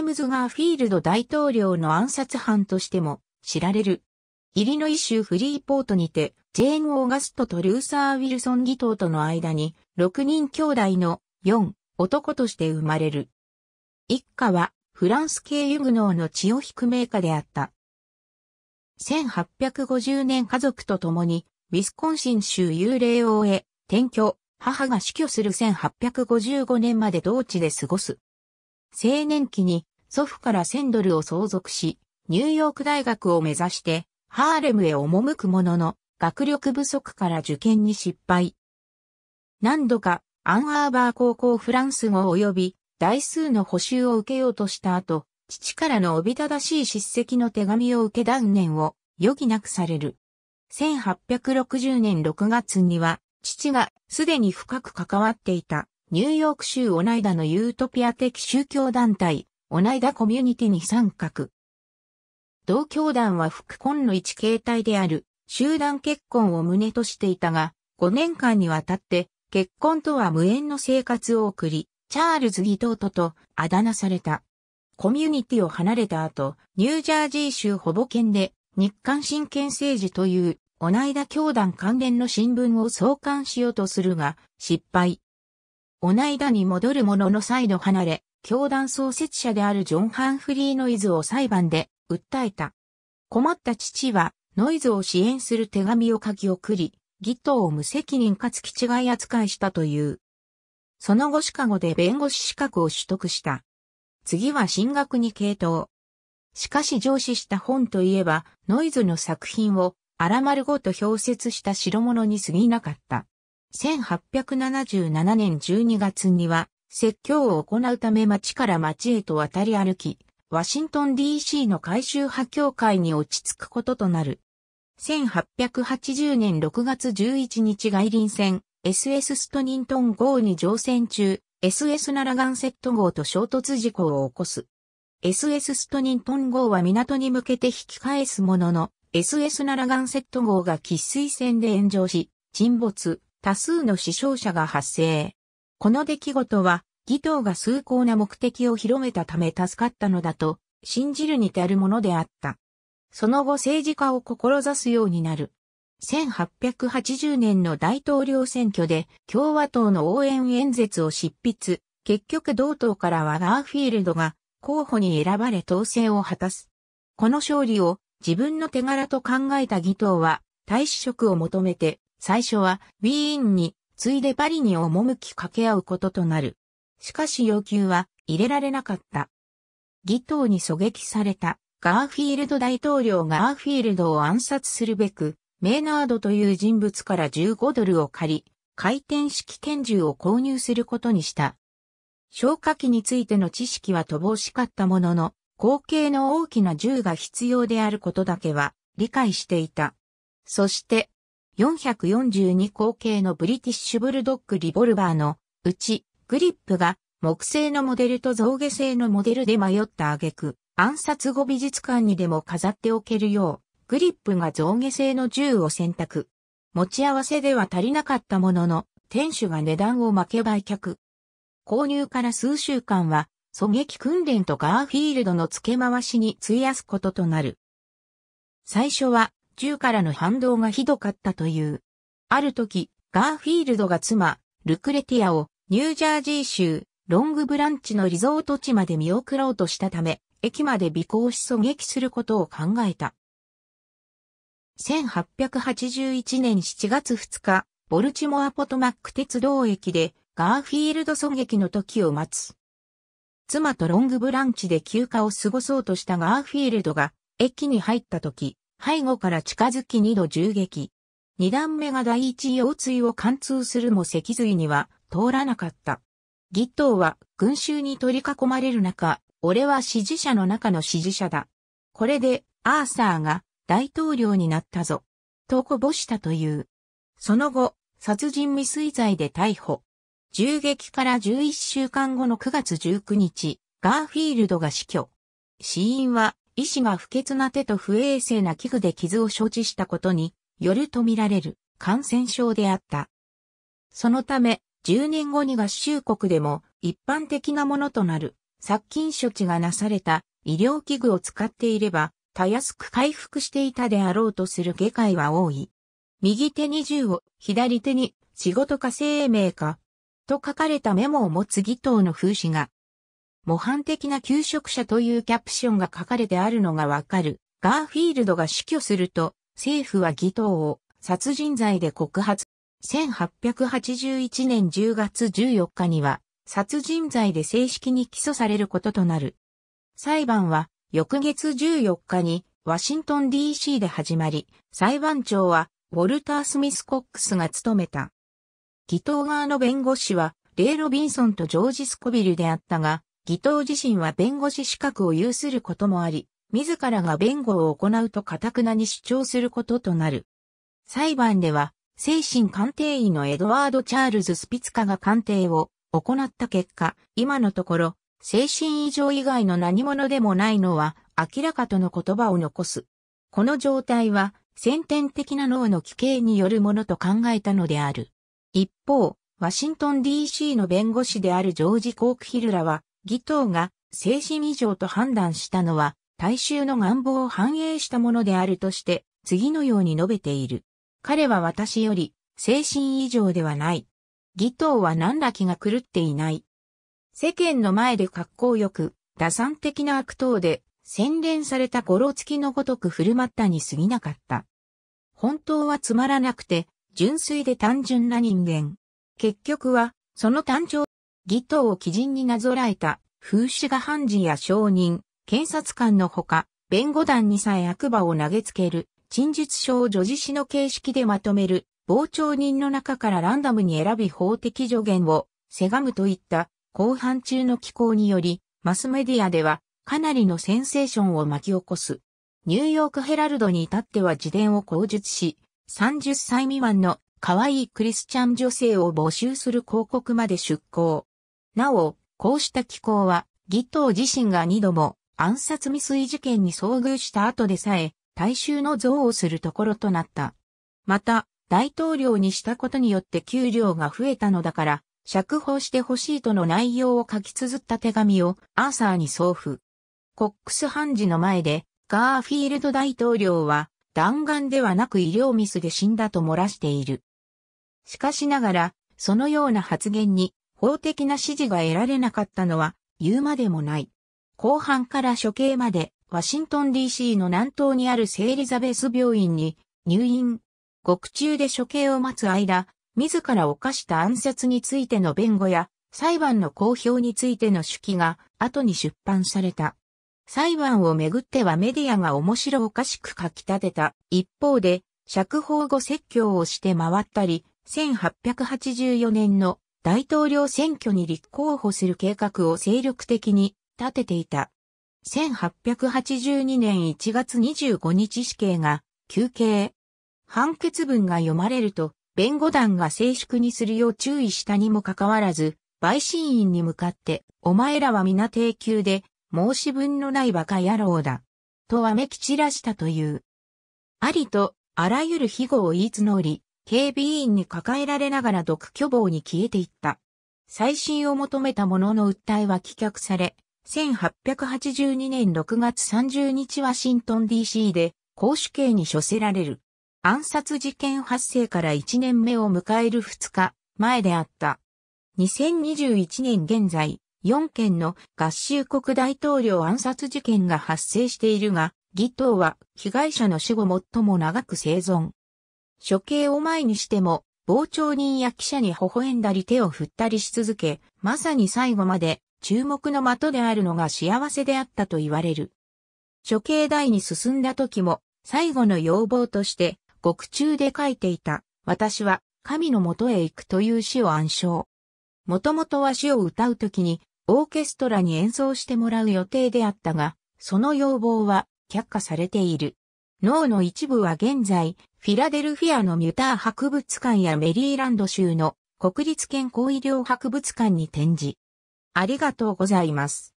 テムズガーフィールド大統領の暗殺犯としても知られる。イリノイ州フリーポートにて、ジェーン・オーガストとルーサー・ウィルソン・ギトとの間に、6人兄弟の4男として生まれる。一家は、フランス系ユグノーの血を引く名家であった。1850年家族と共に、ウィスコンシン州幽霊王へ転居、母が死去する1855年まで同地で過ごす。青年期に祖父から1000ドルを相続し、ニューヨーク大学を目指して、ハーレムへ赴くものの、学力不足から受験に失敗。何度か、アンアーバー高校フランス語及び、大数の補修を受けようとした後、父からのおびただしい叱責の手紙を受け断念を余儀なくされる。1860年6月には、父がすでに深く関わっていたニューヨーク州オナイダのユートピア的宗教団体、同いだコミュニティに参画。同教団は副婚の一形態である集団結婚を旨としていたが、5年間にわたって結婚とは無縁の生活を送り、チャールズ・ギトートとあだ名された。コミュニティを離れた後、ニュージャージー州保ぼ県で日韓親権政治という同いだ教団関連の新聞を創刊しようとするが、失敗。同いだに戻るものの再度離れ、教団創設者であるジョン・ハンフリー・ノイズを裁判で訴えた。困った父は、ノイズを支援する手紙を書き送り、ギットを無責任かつ気違い扱いしたという。その後シカゴで弁護士資格を取得した。次は進学に傾倒。しかし上司した本といえば、ノイズの作品を荒丸ごと表説した代物に過ぎなかった。1877年12月には、説教を行うため町から町へと渡り歩き、ワシントン DC の改修派協会に落ち着くこととなる。1880年6月11日外輪船 SS ストニントン号に乗船中、SS ナラガンセット号と衝突事故を起こす。SS ストニントン号は港に向けて引き返すものの、SS ナラガンセット号が喫水船で炎上し、沈没、多数の死傷者が発生。この出来事は、義党が崇高な目的を広めたため助かったのだと、信じるに至るものであった。その後政治家を志すようになる。1880年の大統領選挙で共和党の応援演説を執筆、結局同党からはガーフィールドが候補に選ばれ当選を果たす。この勝利を自分の手柄と考えた義党は大使職を求めて最初はウィーンについでパリに赴き掛け合うこととなる。しかし要求は入れられなかった。ギトに狙撃されたガーフィールド大統領がガーフィールドを暗殺するべく、メーナードという人物から15ドルを借り、回転式拳銃を購入することにした。消火器についての知識は乏しかったものの、後継の大きな銃が必要であることだけは理解していた。そして、442口径のブリティッシュブルドッグリボルバーのうち、グリップが木製のモデルと造毛製のモデルで迷った挙句、暗殺後美術館にでも飾っておけるよう、グリップが造毛製の銃を選択。持ち合わせでは足りなかったものの、店主が値段を負け売却。購入から数週間は、狙撃訓練とガーフィールドの付け回しに費やすこととなる。最初は球からの反動がひどかったという。ある時、ガーフィールドが妻、ルクレティアをニュージャージー州ロングブランチのリゾート地まで見送ろうとしたため、駅まで尾行し狙撃することを考えた。1881年7月2日、ボルチモアポトマック鉄道駅でガーフィールド狙撃の時を待つ。妻とロングブランチで休暇を過ごそうとしたガーフィールドが駅に入った時、背後から近づき二度銃撃。二段目が第一腰椎を貫通するも脊髄には通らなかった。ギットは群衆に取り囲まれる中、俺は支持者の中の支持者だ。これでアーサーが大統領になったぞ。とこぼしたという。その後、殺人未遂罪で逮捕。銃撃から11週間後の9月19日、ガーフィールドが死去。死因は医師が不潔な手と不衛生な器具で傷を承知したことによるとみられる感染症であった。そのため、10年後に合衆国でも一般的なものとなる殺菌処置がなされた医療器具を使っていれば、たやすく回復していたであろうとする外科医は多い。右手に銃を、左手に仕事か生命か、と書かれたメモを持つ義頭の風刺が、模範的な求職者というキャプションが書かれてあるのがわかる。ガーフィールドが死去すると、政府は義党を殺人罪で告発。1881年10月14日には、殺人罪で正式に起訴されることとなる。裁判は、翌月14日に、ワシントン DC で始まり、裁判長は、ウォルター・スミス・コックスが務めた。義党側の弁護士は、レイ・ロビンソンとジョージ・スコビルであったが、義藤自身は弁護士資格を有することもあり、自らが弁護を行うと堅くなに主張することとなる。裁判では、精神鑑定医のエドワード・チャールズ・スピツカが鑑定を行った結果、今のところ、精神異常以外の何者でもないのは明らかとの言葉を残す。この状態は先天的な脳の奇形によるものと考えたのである。一方、ワシントン DC の弁護士であるジョージ・コークヒルラは、義党が精神異常と判断したのは、大衆の願望を反映したものであるとして、次のように述べている。彼は私より、精神異常ではない。義党は何ら気が狂っていない。世間の前で格好よく、打算的な悪党で、洗練された頃ロつきのごとく振る舞ったに過ぎなかった。本当はつまらなくて、純粋で単純な人間。結局は、その単調義党を基人になぞらえた、風刺画判事や証人、検察官のほか、弁護団にさえ悪馬を投げつける、陳述書を女児詩の形式でまとめる、傍聴人の中からランダムに選び法的助言を、せがむといった、後半中の機構により、マスメディアでは、かなりのセンセーションを巻き起こす。ニューヨークヘラルドに至っては自伝を口述し、30歳未満の可愛いクリスチャン女性を募集する広告まで出稿。なお、こうした機構は、ギト自身が二度も暗殺未遂事件に遭遇した後でさえ、大衆の憎悪するところとなった。また、大統領にしたことによって給料が増えたのだから、釈放してほしいとの内容を書き綴った手紙をアーサーに送付。コックス判事の前で、ガーフィールド大統領は、弾丸ではなく医療ミスで死んだと漏らしている。しかしながら、そのような発言に法的な指示が得られなかったのは言うまでもない。後半から処刑までワシントン DC の南東にあるセイリザベス病院に入院。獄中で処刑を待つ間、自ら犯した暗殺についての弁護や裁判の公表についての手記が後に出版された。裁判をめぐってはメディアが面白おかしく書き立てた。一方で、釈放後説教をして回ったり、1884年の大統領選挙に立候補する計画を精力的に立てていた。1882年1月25日死刑が休刑。判決文が読まれると、弁護団が静粛にするよう注意したにもかかわらず、陪審員に向かって、お前らは皆低級で、申し分のない馬鹿野郎だ。とわめき散らしたという。ありと、あらゆる庇護を言い募り、警備員に抱えられながら独居房に消えていった。再審を求めたものの訴えは棄却され、1882年6月30日ワシントン DC で公主刑に処せられる。暗殺事件発生から1年目を迎える2日前であった。2021年現在、4件の合衆国大統領暗殺事件が発生しているが、議頭は被害者の死後最も長く生存。処刑を前にしても、傍聴人や記者に微笑んだり手を振ったりし続け、まさに最後まで注目の的であるのが幸せであったと言われる。処刑台に進んだ時も、最後の要望として、獄中で書いていた、私は神のもとへ行くという詩を暗唱。もともとは詩を歌う時に、オーケストラに演奏してもらう予定であったが、その要望は却下されている。脳の一部は現在、フィラデルフィアのミュター博物館やメリーランド州の国立健康医療博物館に展示。ありがとうございます。